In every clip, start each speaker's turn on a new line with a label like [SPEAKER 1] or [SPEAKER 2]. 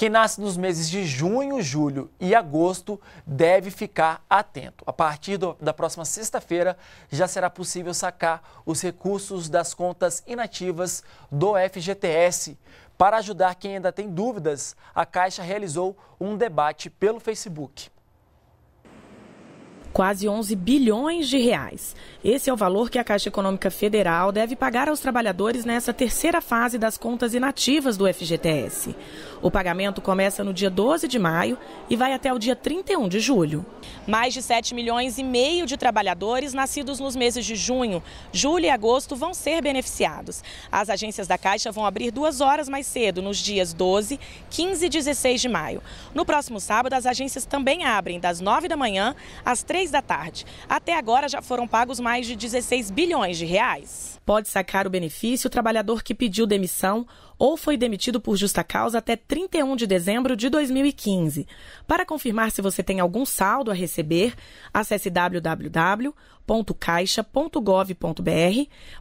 [SPEAKER 1] Quem nasce nos meses de junho, julho e agosto deve ficar atento. A partir do, da próxima sexta-feira já será possível sacar os recursos das contas inativas do FGTS. Para ajudar quem ainda tem dúvidas, a Caixa realizou um debate pelo Facebook
[SPEAKER 2] quase 11 bilhões de reais. Esse é o valor que a Caixa Econômica Federal deve pagar aos trabalhadores nessa terceira fase das contas inativas do FGTS. O pagamento começa no dia 12 de maio e vai até o dia 31 de julho. Mais de 7 milhões e meio de trabalhadores nascidos nos meses de junho, julho e agosto vão ser beneficiados. As agências da Caixa vão abrir duas horas mais cedo, nos dias 12, 15 e 16 de maio. No próximo sábado, as agências também abrem das 9 da manhã às 3 6 da tarde. Até agora já foram pagos mais de 16 bilhões de reais. Pode sacar o benefício o trabalhador que pediu demissão ou foi demitido por justa causa até 31 de dezembro de 2015. Para confirmar se você tem algum saldo a receber, acesse www.caixa.gov.br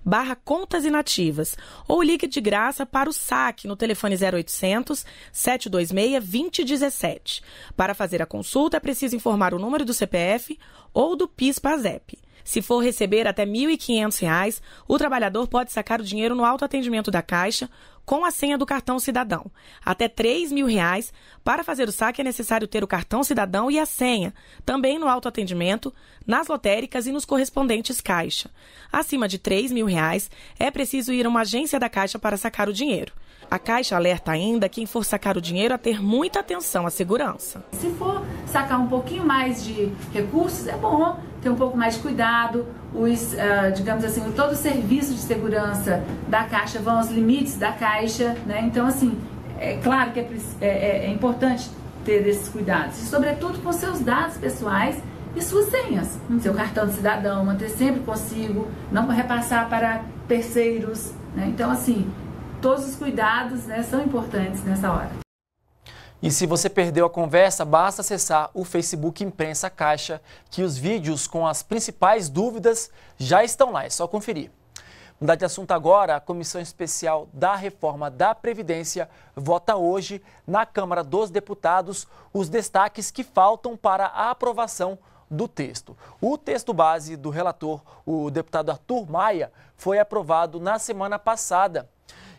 [SPEAKER 2] barra contas inativas ou ligue de graça para o saque no telefone 0800 726 2017. Para fazer a consulta, é preciso informar o número do CPF ou do PIS-PASEP. Se for receber até R$ 1.500, o trabalhador pode sacar o dinheiro no autoatendimento da Caixa com a senha do cartão cidadão. Até R$ mil reais. Para fazer o saque é necessário ter o cartão cidadão e a senha, também no autoatendimento, nas lotéricas e nos correspondentes caixa. Acima de R$ mil reais, é preciso ir a uma agência da Caixa para sacar o dinheiro. A Caixa alerta ainda quem for sacar o dinheiro a ter muita atenção à segurança.
[SPEAKER 1] Se for sacar um pouquinho mais de recursos, é bom ter um pouco mais de cuidado. Os, uh, digamos assim, todo o serviço de segurança da Caixa vão aos limites da Caixa, né? Então, assim, é claro que é, é, é, é importante ter esses cuidados, e, sobretudo com seus dados pessoais e suas senhas. Seu cartão de cidadão, manter sempre consigo, não repassar para terceiros. Né? Então, assim, todos os cuidados né, são importantes nessa hora. E se você perdeu a conversa, basta acessar o Facebook Imprensa Caixa, que os vídeos com as principais dúvidas já estão lá, é só conferir. Mudar de assunto agora, a Comissão Especial da Reforma da Previdência vota hoje na Câmara dos Deputados os destaques que faltam para a aprovação do texto. O texto base do relator, o deputado Arthur Maia, foi aprovado na semana passada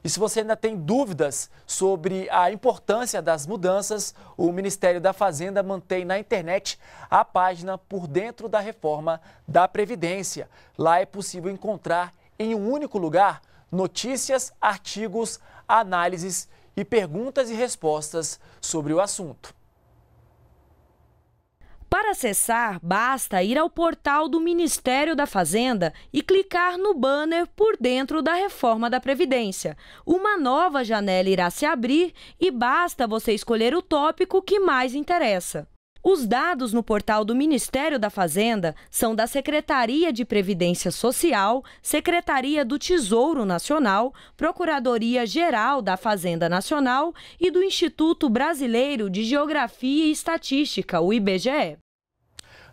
[SPEAKER 1] e se você ainda tem dúvidas sobre a importância das mudanças, o Ministério da Fazenda mantém na internet a página Por Dentro da Reforma da Previdência. Lá é possível encontrar em um único lugar notícias, artigos, análises e perguntas e respostas sobre o assunto.
[SPEAKER 2] Para acessar, basta ir ao portal do Ministério da Fazenda e clicar no banner por dentro da reforma da Previdência. Uma nova janela irá se abrir e basta você escolher o tópico que mais interessa. Os dados no portal do Ministério da Fazenda são da Secretaria de Previdência Social, Secretaria do Tesouro Nacional, Procuradoria Geral da Fazenda Nacional e do Instituto Brasileiro de Geografia e Estatística, o IBGE.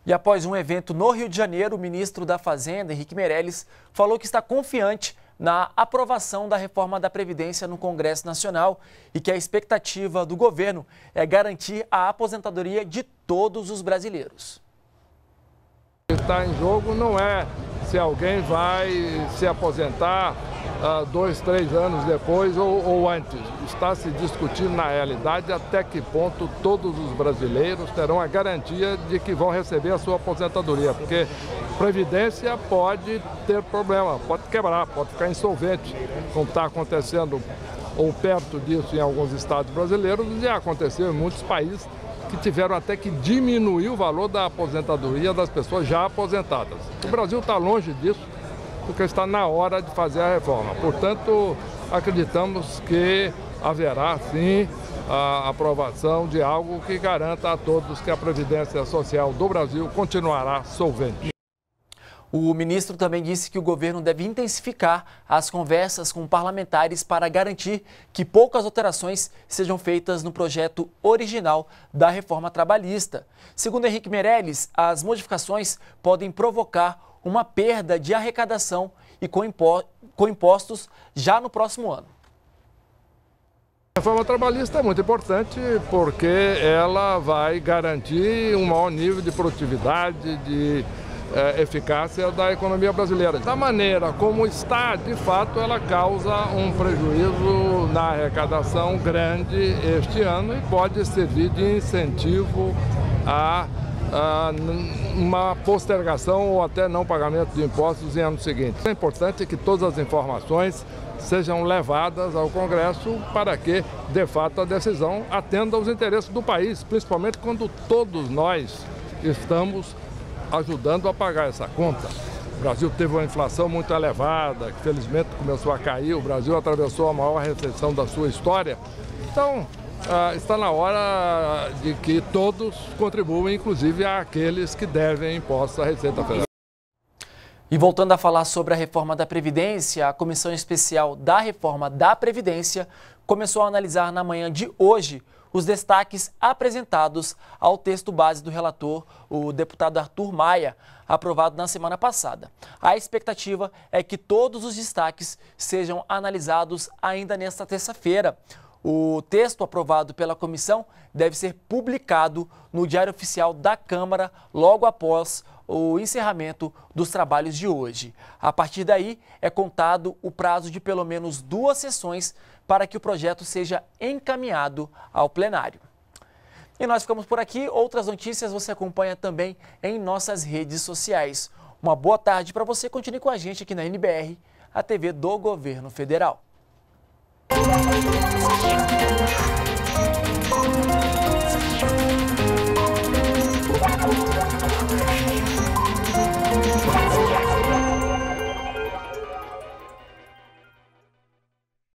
[SPEAKER 1] E após um evento no Rio de Janeiro, o ministro da Fazenda, Henrique Meirelles, falou que está confiante na aprovação da reforma da Previdência no Congresso Nacional e que a expectativa do governo é garantir a aposentadoria de todos os brasileiros.
[SPEAKER 3] O que está em jogo não é se alguém vai se aposentar uh, dois, três anos depois ou, ou antes. Está se discutindo na realidade até que ponto todos os brasileiros terão a garantia de que vão receber a sua aposentadoria, porque Previdência pode ter problema, pode quebrar, pode ficar insolvente, como está acontecendo ou perto disso em alguns estados brasileiros, já aconteceu em muitos países que tiveram até que diminuir o valor da aposentadoria das pessoas já aposentadas. O Brasil está longe disso, porque está na hora de fazer a reforma. Portanto, acreditamos que haverá sim a aprovação de algo que garanta a todos que a Previdência Social do Brasil continuará solvente.
[SPEAKER 1] O ministro também disse que o governo deve intensificar as conversas com parlamentares para garantir que poucas alterações sejam feitas no projeto original da reforma trabalhista. Segundo Henrique Meirelles, as modificações podem provocar uma perda de arrecadação e com impostos já no próximo ano.
[SPEAKER 3] A reforma trabalhista é muito importante porque ela vai garantir um maior nível de produtividade, de é, eficácia da economia brasileira. Da maneira como está, de fato, ela causa um prejuízo na arrecadação grande este ano e pode servir de incentivo a, a uma postergação ou até não pagamento de impostos em anos seguintes. É importante que todas as informações sejam levadas ao Congresso para que, de fato, a decisão atenda aos interesses do país, principalmente quando todos nós estamos ajudando a pagar essa conta. O Brasil teve uma inflação muito elevada, que felizmente começou a cair. O Brasil atravessou a maior recessão da sua história. Então, ah, está na hora de que todos contribuam, inclusive aqueles que devem impostos à Receita Federal.
[SPEAKER 1] E voltando a falar sobre a reforma da Previdência, a Comissão Especial da Reforma da Previdência começou a analisar na manhã de hoje os destaques apresentados ao texto base do relator, o deputado Arthur Maia, aprovado na semana passada. A expectativa é que todos os destaques sejam analisados ainda nesta terça-feira. O texto aprovado pela comissão deve ser publicado no Diário Oficial da Câmara logo após o encerramento dos trabalhos de hoje. A partir daí, é contado o prazo de pelo menos duas sessões para que o projeto seja encaminhado ao plenário. E nós ficamos por aqui. Outras notícias você acompanha também em nossas redes sociais. Uma boa tarde para você. Continue com a gente aqui na NBR, a TV do Governo Federal.